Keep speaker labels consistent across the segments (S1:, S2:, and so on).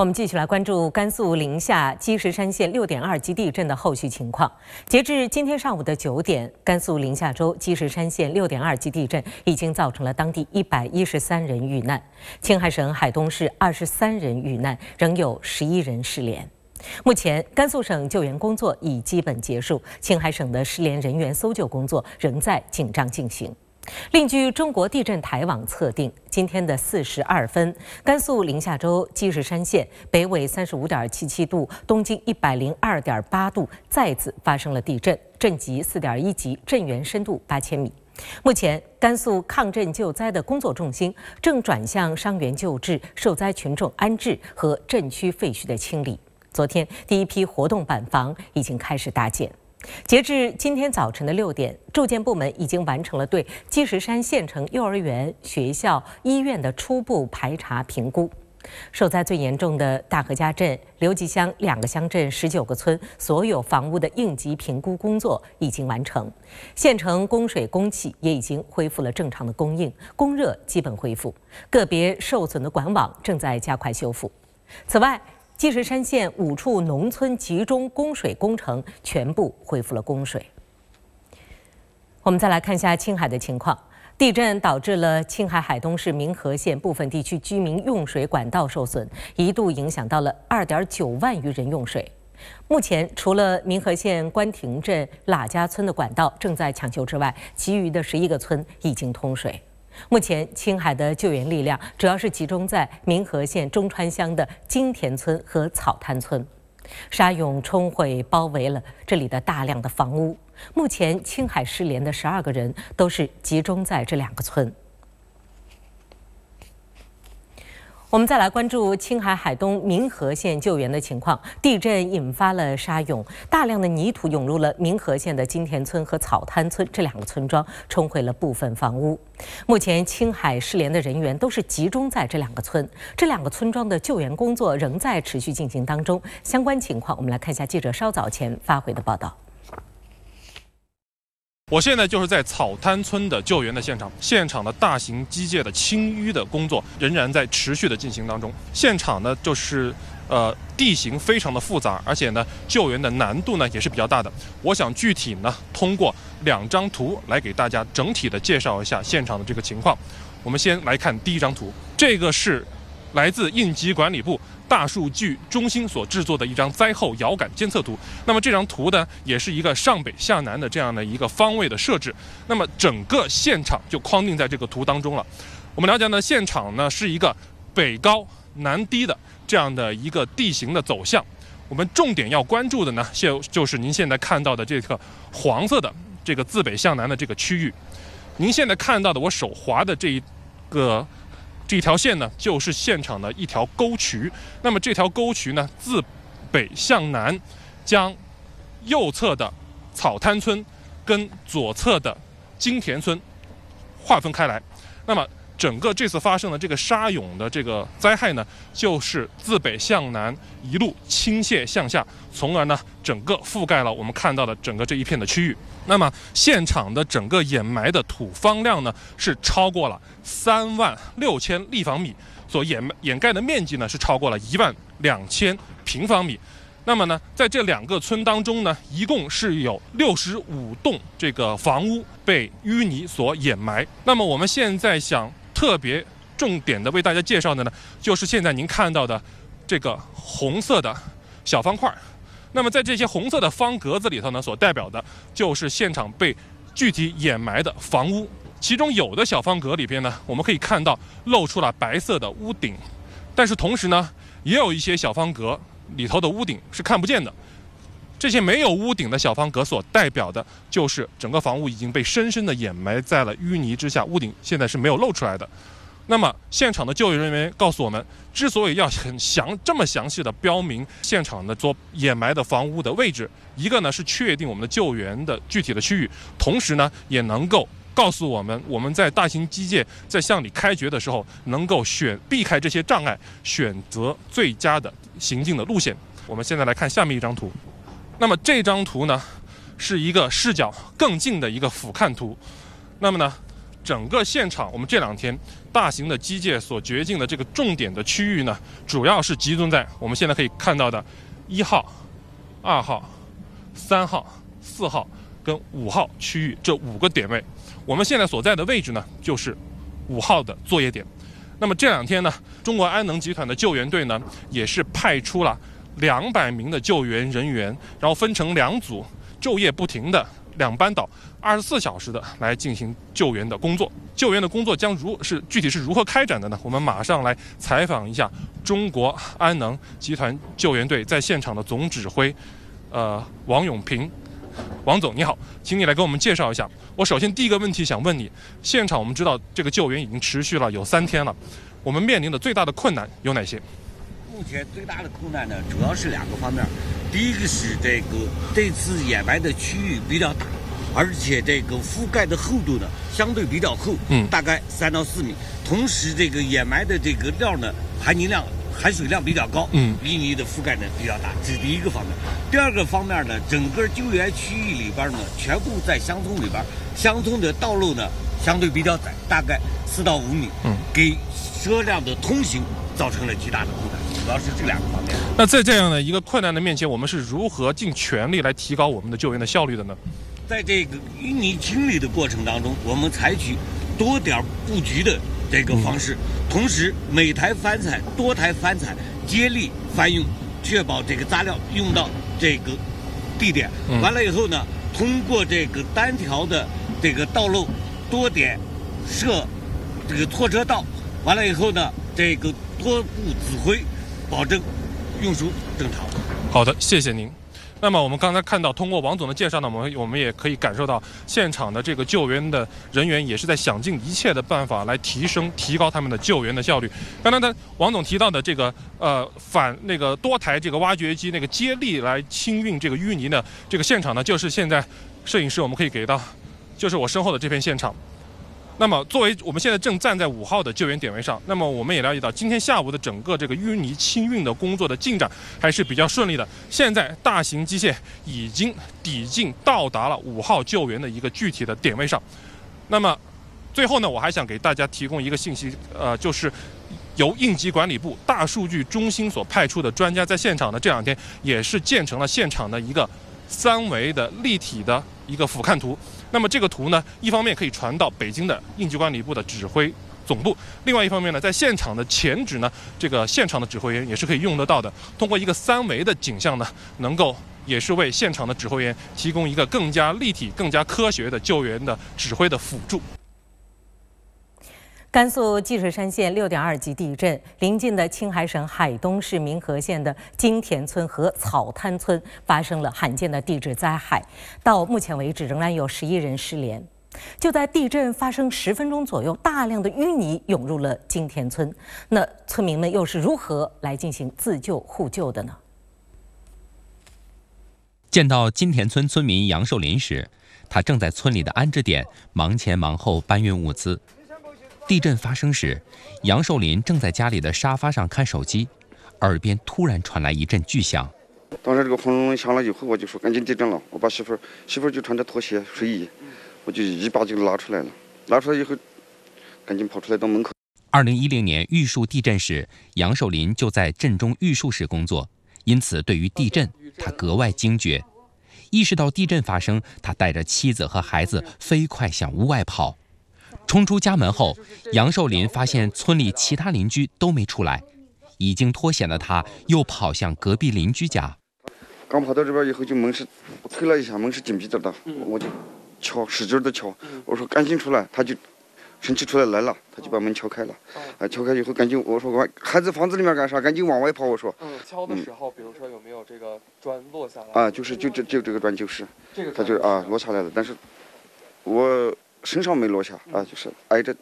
S1: 我们继续来关注甘肃临夏积石山县6.2级地震的后续情况。截至今天上午的九点，甘肃临夏州积石山县6.2级地震已经造成了当地113人遇难，青海省海东市23人遇难，仍有11人失联。目前，甘肃省救援工作已基本结束，青海省的失联人员搜救工作仍在紧张进行。另据中国地震台网测定，今天的四时二分，甘肃临夏州积石山县北纬三十五点七七度，东经一百零二点八度，再次发生了地震，震级四点一级，震源深度八千米。目前，甘肃抗震救灾的工作重心正转向伤员救治、受灾群众安置和震区废墟的清理。昨天，第一批活动板房已经开始搭建。截至今天早晨的六点，住建部门已经完成了对积石山县城幼儿园、学校、医院的初步排查评估。受灾最严重的大河家镇、刘集乡两个乡镇十九个村所有房屋的应急评估工作已经完成。县城供水、供气也已经恢复了正常的供应，供热基本恢复，个别受损的管网正在加快修复。此外，积石山县五处农村集中供水工程全部恢复了供水。我们再来看一下青海的情况，地震导致了青海海东市民和县部分地区居民用水管道受损，一度影响到了二点九万余人用水。目前，除了民和县关亭镇喇家村的管道正在抢修之外，其余的十一个村已经通水。目前，青海的救援力量主要是集中在民和县中川乡的金田村和草滩村，沙涌冲毁包围了这里的大量的房屋。目前，青海失联的十二个人都是集中在这两个村。我们再来关注青海海东民和县救援的情况。地震引发了沙涌，大量的泥土涌入了民和县的金田村和草滩村这两个村庄，冲毁了部分房屋。目前，青海失联的人员都是集中在这两个村，这两个村庄的救援工作仍在持续进行当中。相关情况，我们来看一下记者稍早前发回的报道。
S2: 我现在就是在草滩村的救援的现场，现场的大型机械的清淤的工作仍然在持续的进行当中。现场呢，就是呃地形非常的复杂，而且呢救援的难度呢也是比较大的。我想具体呢通过两张图来给大家整体的介绍一下现场的这个情况。我们先来看第一张图，这个是来自应急管理部。大数据中心所制作的一张灾后遥感监测图，那么这张图呢，也是一个上北下南的这样的一个方位的设置，那么整个现场就框定在这个图当中了。我们了解呢，现场呢是一个北高南低的这样的一个地形的走向，我们重点要关注的呢，现就是您现在看到的这个黄色的这个自北向南的这个区域，您现在看到的我手滑的这一个。这条线呢，就是现场的一条沟渠。那么这条沟渠呢，自北向南，将右侧的草滩村跟左侧的金田村划分开来。那么整个这次发生的这个沙涌的这个灾害呢，就是自北向南一路倾泻向下，从而呢，整个覆盖了我们看到的整个这一片的区域。那么，现场的整个掩埋的土方量呢，是超过了三万六千立方米，所掩掩盖的面积呢，是超过了一万两千平方米。那么呢，在这两个村当中呢，一共是有六十五栋这个房屋被淤泥所掩埋。那么我们现在想。特别重点的为大家介绍的呢，就是现在您看到的这个红色的小方块儿。那么在这些红色的方格子里头呢，所代表的就是现场被具体掩埋的房屋。其中有的小方格里边呢，我们可以看到露出了白色的屋顶，但是同时呢，也有一些小方格里头的屋顶是看不见的。这些没有屋顶的小方格所代表的，就是整个房屋已经被深深的掩埋在了淤泥之下，屋顶现在是没有露出来的。那么，现场的救援人员告诉我们，之所以要很详这么详细的标明现场的所掩埋的房屋的位置，一个呢是确定我们的救援的具体的区域，同时呢也能够告诉我们，我们在大型机械在向里开掘的时候，能够选避开这些障碍，选择最佳的行进的路线。我们现在来看下面一张图。那么这张图呢，是一个视角更近的一个俯瞰图。那么呢，整个现场我们这两天大型的机械所掘进的这个重点的区域呢，主要是集中在我们现在可以看到的一号、二号、三号、四号跟五号区域这五个点位。我们现在所在的位置呢，就是五号的作业点。那么这两天呢，中国安能集团的救援队呢，也是派出了。两百名的救援人员，然后分成两组，昼夜不停的两班倒，二十四小时的来进行救援的工作。救援的工作将如是具体是如何开展的呢？我们马上来采访一下中国安能集团救援队在现场的总指挥，呃，王永平，王总你好，请你来给我们介绍一下。我首先第一个问题想问你，现场我们知道这个救援已经持续了有三天了，我们面临的最大的困难有哪些？
S3: 目前最大的困难呢，主要是两个方面，第一个是这个这次掩埋的区域比较大，而且这个覆盖的厚度呢相对比较厚，嗯，大概三到四米。同时，这个掩埋的这个料呢，含泥量、含水量比较高，嗯，淤泥的覆盖呢比较大，这是第一个方面。第二个方面呢，整个救援区域里边呢，全部在乡村里边，乡村的道路呢相对比较窄，大概四到五米，嗯，给车辆的通行造成了巨大的困难。主要是这两个方面。
S2: 那在这样的一个困难的面前，我们是如何尽全力来提高我们的救援的效率的呢？
S3: 在这个淤泥清理的过程当中，我们采取多点布局的这个方式，同时每台翻铲、多台翻铲接力翻用，确保这个渣料用到这个地点。完了以后呢，通过这个单条的这个道路多点设这个拖车道，完了以后呢，这个多部指挥。
S2: 保证运输正常。好的，谢谢您。那么我们刚才看到，通过王总的介绍呢，我们我们也可以感受到现场的这个救援的人员也是在想尽一切的办法来提升、提高他们的救援的效率。刚才呢，王总提到的这个呃反那个多台这个挖掘机那个接力来清运这个淤泥呢，这个现场呢，就是现在摄影师我们可以给到，就是我身后的这片现场。那么，作为我们现在正站在五号的救援点位上，那么我们也了解到，今天下午的整个这个淤泥清运的工作的进展还是比较顺利的。现在，大型机械已经抵近到达了五号救援的一个具体的点位上。那么，最后呢，我还想给大家提供一个信息，呃，就是由应急管理部大数据中心所派出的专家在现场呢，这两天，也是建成了现场的一个三维的立体的一个俯瞰图。那么这个图呢，一方面可以传到北京的应急管理部的指挥总部，另外一方面呢，在现场的前指呢，这个现场的指挥员也是可以用得到的。通过一个三维的景象呢，能够也是为现场的指挥员提供一个更加立体、更加科学的救援的指挥的辅助。
S1: 甘肃积水山县6.2级地震，临近的青海省海东市民和县的金田村和草滩村发生了罕见的地质灾害。到目前为止，仍然有11人失联。就在地震发生十分钟左右，大量的淤泥涌入了金田村，那村民们又是如何来进行自救互救的呢？
S4: 见到金田村村民杨寿林时，他正在村里的安置点忙前忙后搬运物资。地震发生时，杨寿林正在家里的沙发上看手机，耳边突然传来一阵巨响。
S5: 当时这个轰隆隆响了以后，我就说赶紧地震了。我把媳妇儿、媳妇儿就穿着拖鞋、睡衣，我就一把就拉出来了。拉出来以后，赶紧跑出来到门口。
S4: 二零一零年玉树地震时，杨寿林就在震中玉树市工作，因此对于地震他格外惊觉。意识到地震发生，他带着妻子和孩子飞快向屋外跑。冲出家门后，杨寿林发现村里其他邻居都没出来，已经脱险的他又跑向隔壁邻居家。
S5: 刚跑到这边以后，就门是，推了一下，门是紧闭着的，我就敲，使劲的敲。我说：“赶紧出来！”他就生气出来来了，他就把门敲开了。啊，敲开以后，赶紧我说：“往孩子房子里面干啥？赶紧往外跑！”我说：“敲的时候，比如说有没有这个砖落下来？”啊，就是就这就这个砖就是，他就啊落下来了。但是我。身上没落下啊，就是挨着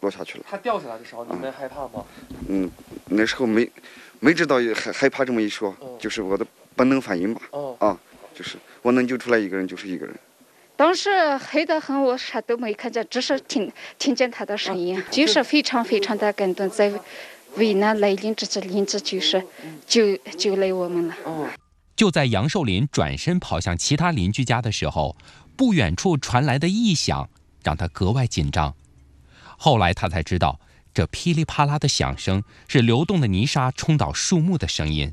S5: 落下去了。他掉下来的时候，你没害怕吗？嗯，那时候没没知道害害怕这么一说，就是我的本能反应吧。哦，啊，就是我能救出来一个人就是一个人。
S1: 当时黑得很，我啥都没看见，只是听听见他的声音，就是非常非常的感动，在危难来临之际，邻居就是
S6: 救救来我们了。哦。
S4: 就在杨寿林转身跑向其他邻居家的时候，不远处传来的异响。让他格外紧张。后来他才知道，这噼里啪啦的响声是流动的泥沙冲倒树木的声音。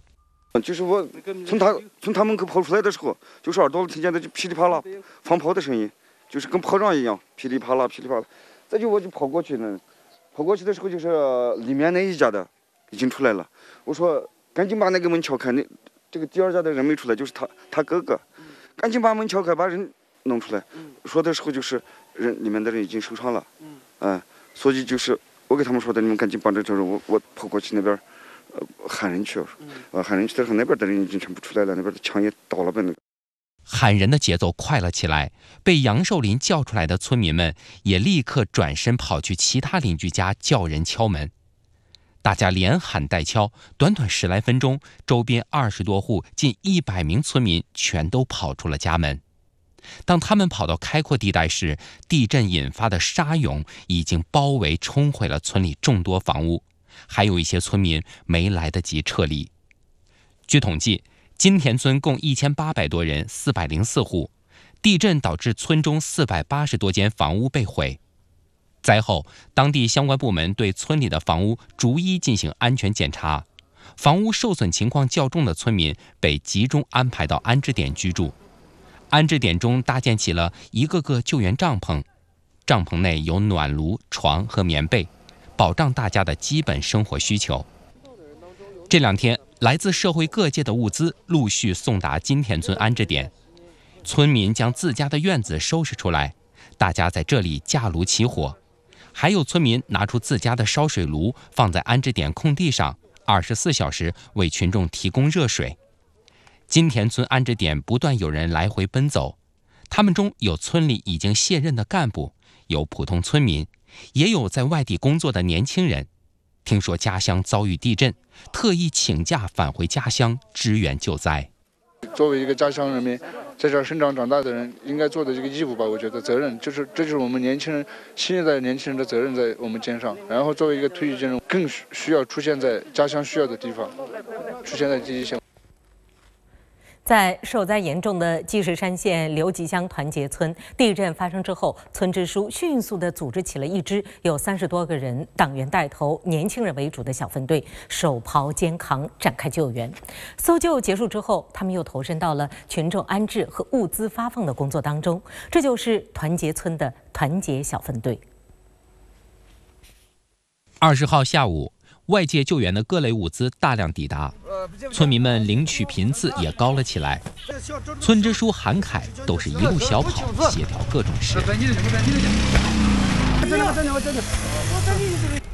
S5: 就是我从他从他门口跑出来的时候，就是耳朵听见的就噼里啪啦放炮的声音，就是跟炮仗一样噼里啪啦噼里啪啦。再就我就跑过去呢，跑过去的时候就是里面那一家的已经出来了。我说赶紧把那个门敲开，那这个第二家的人没出来，就是他他哥哥，赶紧把门敲开，把人。弄出来，说的时候就是人里面的人已经受伤了，嗯，哎，所以就是我给他们说的，你们赶紧帮着叫人，我我跑过去那边，呃喊人去，呃喊人去，但是那边的人已经全部出来了，那边的墙也倒了呗。
S4: 喊人的节奏快了起来，被杨寿林叫出来的村民们也立刻转身跑去其他邻居家叫人敲门，大家连喊带敲，短短十来分钟，周边二十多户近一百名村民全都跑出了家门。当他们跑到开阔地带时，地震引发的沙涌已经包围冲毁了村里众多房屋，还有一些村民没来得及撤离。据统计，金田村共一千八百多人，四百零四户，地震导致村中四百八十多间房屋被毁。灾后，当地相关部门对村里的房屋逐一进行安全检查，房屋受损情况较重的村民被集中安排到安置点居住。安置点中搭建起了一个个救援帐篷，帐篷内有暖炉、床和棉被，保障大家的基本生活需求。这两天，来自社会各界的物资陆续送达金田村安置点，村民将自家的院子收拾出来，大家在这里架炉起火，还有村民拿出自家的烧水炉放在安置点空地上，二十四小时为群众提供热水。金田村安置点不断有人来回奔走，他们中有村里已经卸任的干部，有普通村民，也有在外地工作的年轻人。听说家乡遭遇地震，特意请假返回家乡支援救灾。
S6: 作为一个家乡人民，在这儿生长长大的人，应该做的一个义务吧，我觉得责任就是，这就是我们年轻人，新一代年轻人的责任在我们肩上。然后作为一个退役军人，更需要出现在家乡需要的地方，出现在第一线。
S1: 在受灾严重的积石山县刘集乡团结村，地震发生之后，村支书迅速地组织起了一支有三十多个人、党员带头、年轻人为主的小分队，手刨肩扛展开救援。搜救结束之后，他们又投身到了群众安置和物资发放的工作当中。这就是团结村的团结小分队。
S4: 二十号下午。外界救援的各类物资大量抵达，村民们领取频次也高了起来。村支书韩凯都是一路小跑，协调各种事我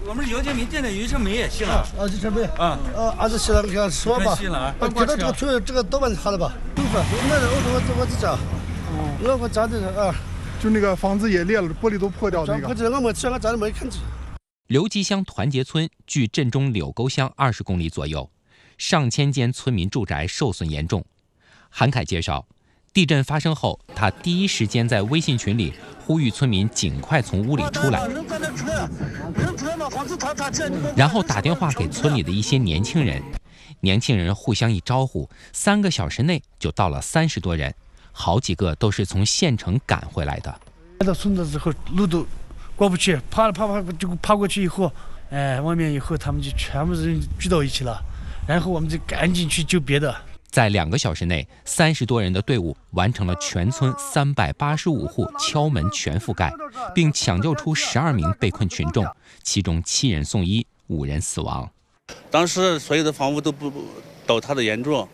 S6: 我我们姚家民镇的余成梅也去了。啊，这车不啊，啊，俺这去了你看，十万吧，我觉得这个到吧就了吧。走吧，我我我我我我找的啊，就那个房子也裂了，玻璃都破掉那个。不知我没去，我暂没看
S5: 见。
S4: 刘集乡团结村距镇中柳沟乡二十公里左右，上千间村民住宅受损严重。韩凯介绍，地震发生后，他第一时间在微信群里呼吁村民尽快从屋里出来，然后打电话给村里的一些年轻人，年轻人互相一招呼，三个小时内就到了三十多人，好几个都是从县城赶回来的。
S6: 来到村子之后，路都过不去，爬了爬爬就爬过去以后，哎，外面以后他们就全部人聚到一起了，然后我
S4: 们就赶紧去救别的。在两个小时内，三十多人的队伍完成了全村三百八十五户敲门全覆盖，并抢救出十二名被困群众，其中七人送医，五人死亡。
S6: 当时所有的房屋都不倒塌的严重，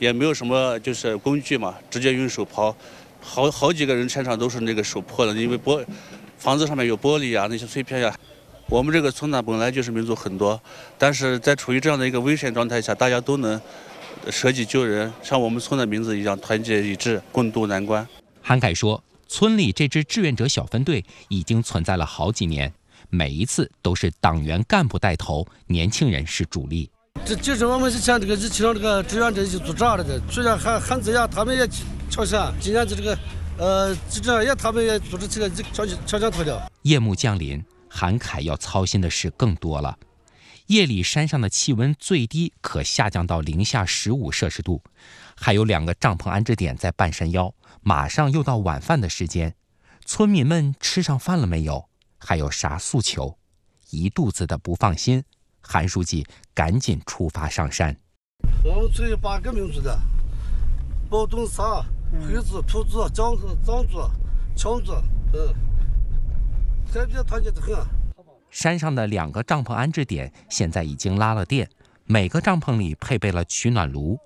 S6: 也没有什么就是工具嘛，直接用手刨，好好几个人身上都是那个手破了，因为玻房子上面有玻璃呀，那些碎片呀。我们这个村呢，本来就是民族很多，但是在处于这样的一个危险状态下，大家都能舍己救人，像我们村的名字一样，团结一致，共度难关。
S4: 韩凯说，村里这支志愿者小分队已经存在了好几年，每一次都是党员干部带头，年轻人是主力。
S6: 这就是我们以前这个一情到这个志愿者一组长了的，去年韩韩子阳他们也强下，今年子这个。呃，就这样，让他们也组织起来，悄悄悄悄脱掉。
S4: 夜幕降临，韩凯要操心的事更多了。夜里山上的气温最低可下降到零下十五摄氏度，还有两个帐篷安置点在半山腰。马上又到晚饭的时间，村民们吃上饭了没有？还有啥诉求？一肚子的不放心，韩书记赶紧出发上山。
S6: 我们村有八个民族的，包东沙。黑子、土子、姜子、藏族、羌族，嗯，团结的很。
S4: 山上的两个帐篷安置点现在已经拉了电，每个帐篷里配备了取暖炉。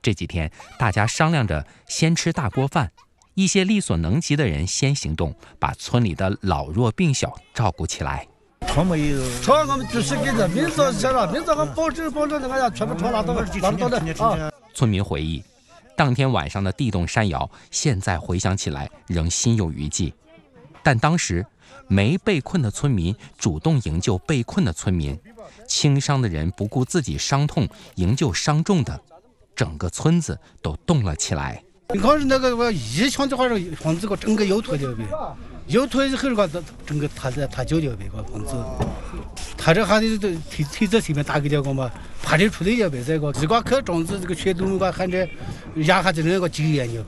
S4: 这几天大家商量着先吃大锅饭，一些力所能及的人先行动，把村里的老弱病小照顾起来。
S6: 有，我们就是明早起来，明早我们家全部拿到，拿到的。
S4: 村民回忆。当天晚上的地动山摇，现在回想起来仍心有余悸。但当时没被困的村民主动营救被困的村民，轻伤的人不顾自己伤痛营救伤重的，整个村子都动了起来。
S6: 你看那个，我一枪的话，这房子给我整个腰脱掉呗。土整个他在他别个房子，他这还推推前面打个电话嘛，出来也别再子这个压那个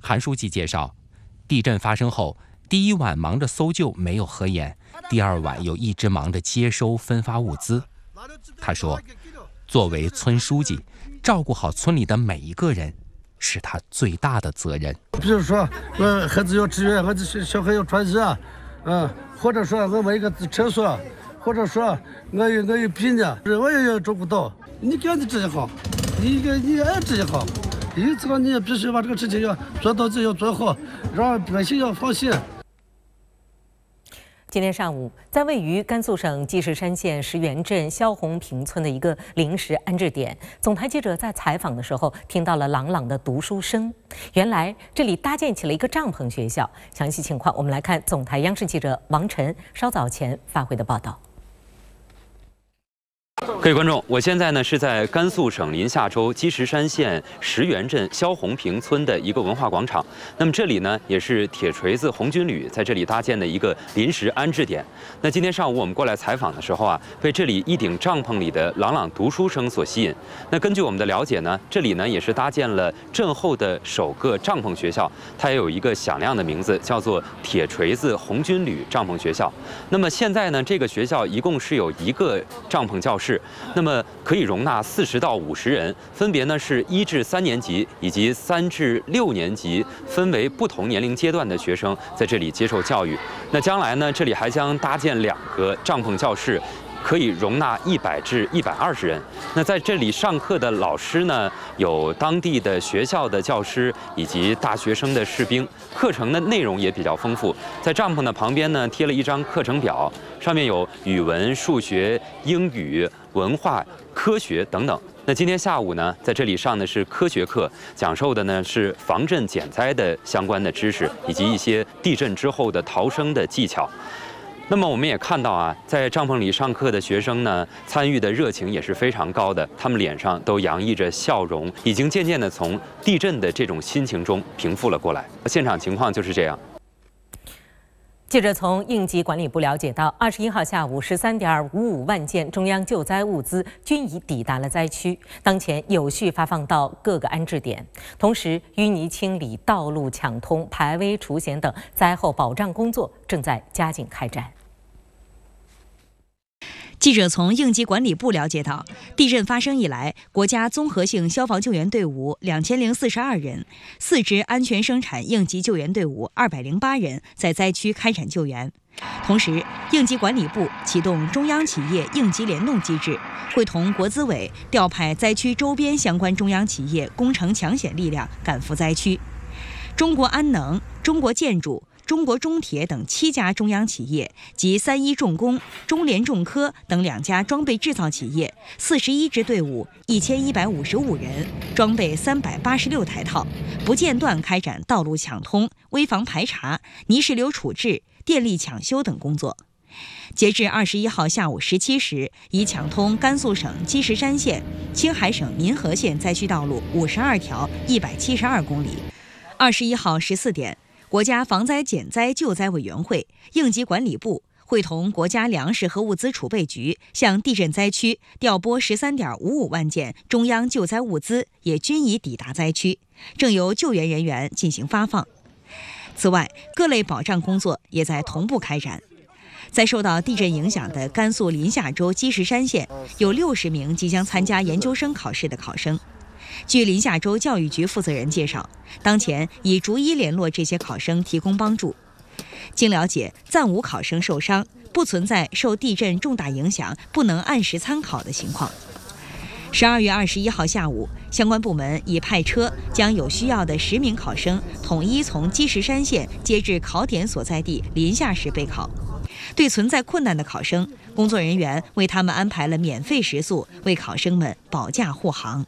S4: 韩书记介绍，地震发生后，第一晚忙着搜救没有合眼，第二晚又一直忙着接收分发物资。他说，作为村书记，照顾好村里的每一个人。是他最大的责任。
S6: 比如说，我孩子要住院，我的小孩要穿衣啊，嗯，或者说我买一个厕所，或者说我有我有病呢，人我也要照顾到。你干的这一行，你个你爱这一行，因此呢，你也必须把这个事情要做到底，要做好，
S1: 让百姓要放心。今天上午，在位于甘肃省积石山县石原镇肖红坪村的一个临时安置点，总台记者在采访的时候，听到了朗朗的读书声。原来，这里搭建起了一个帐篷学校。详细情况，我们来看总台央视记者王晨稍早前发回的报道。
S7: 各位观众，我现在呢是在甘肃省临夏州积石山县石原镇肖红平村的一个文化广场。那么这里呢，也是铁锤子红军旅在这里搭建的一个临时安置点。那今天上午我们过来采访的时候啊，被这里一顶帐篷里的朗朗读书声所吸引。那根据我们的了解呢，这里呢也是搭建了镇后的首个帐篷学校，它也有一个响亮的名字，叫做铁锤子红军旅帐篷学校。那么现在呢，这个学校一共是有一个帐篷教室。那么可以容纳四十到五十人，分别呢是一至三年级以及三至六年级，分为不同年龄阶段的学生在这里接受教育。那将来呢，这里还将搭建两个帐篷教室，可以容纳一百至一百二十人。那在这里上课的老师呢，有当地的学校的教师以及大学生的士兵。课程的内容也比较丰富，在帐篷的旁边呢贴了一张课程表，上面有语文、数学、英语。文化、科学等等。那今天下午呢，在这里上的是科学课，讲授的呢是防震减灾的相关的知识，以及一些地震之后的逃生的技巧。那么我们也看到啊，在帐篷里上课的学生呢，参与的热情也是非常高的，他们脸上都洋溢着笑容，已经渐渐地从地震的这种心情中平复了过来。现场情况就是这样。
S1: 记者从应急管理部了解到，二十一号下午十三点五五万件中央救灾物资均已抵达了灾区，当前有序发放到各个安置点，同时淤泥清理、道路抢通、排危除险等灾后保障工作正在加紧开展。
S8: 记者从应急管理部了解到，地震发生以来，国家综合性消防救援队伍两千零四十二人，四支安全生产应急救援队伍二百零八人在灾区开展救援。同时，应急管理部启动中央企业应急联动机制，会同国资委调派灾区周边相关中央企业工程抢险力量赶赴灾区。中国安能、中国建筑。中国中铁等七家中央企业及三一重工、中联重科等两家装备制造企业，四十一支队伍，一千一百五十五人，装备三百八十六台套，不间断开展道路抢通、危房排查、泥石流处置、电力抢修等工作。截至二十一号下午十七时，已抢通甘肃省积石山县、青海省民和县灾区道路五十二条，一百七十二公里。二十一号十四点。国家防灾减灾救灾委员会、应急管理部会同国家粮食和物资储备局向地震灾区调拨十三点五五万件中央救灾物资，也均已抵达灾区，正由救援人员进行发放。此外，各类保障工作也在同步开展。在受到地震影响的甘肃临夏州积石山县，有六十名即将参加研究生考试的考生。据临夏州教育局负责人介绍，当前已逐一联络这些考生，提供帮助。经了解，暂无考生受伤，不存在受地震重大影响不能按时参考的情况。十二月二十一号下午，相关部门已派车将有需要的十名考生统一从积石山县接至考点所在地临夏市备考。对存在困难的考生，工作人员为他们安排了免费食宿，为考生们保驾护航。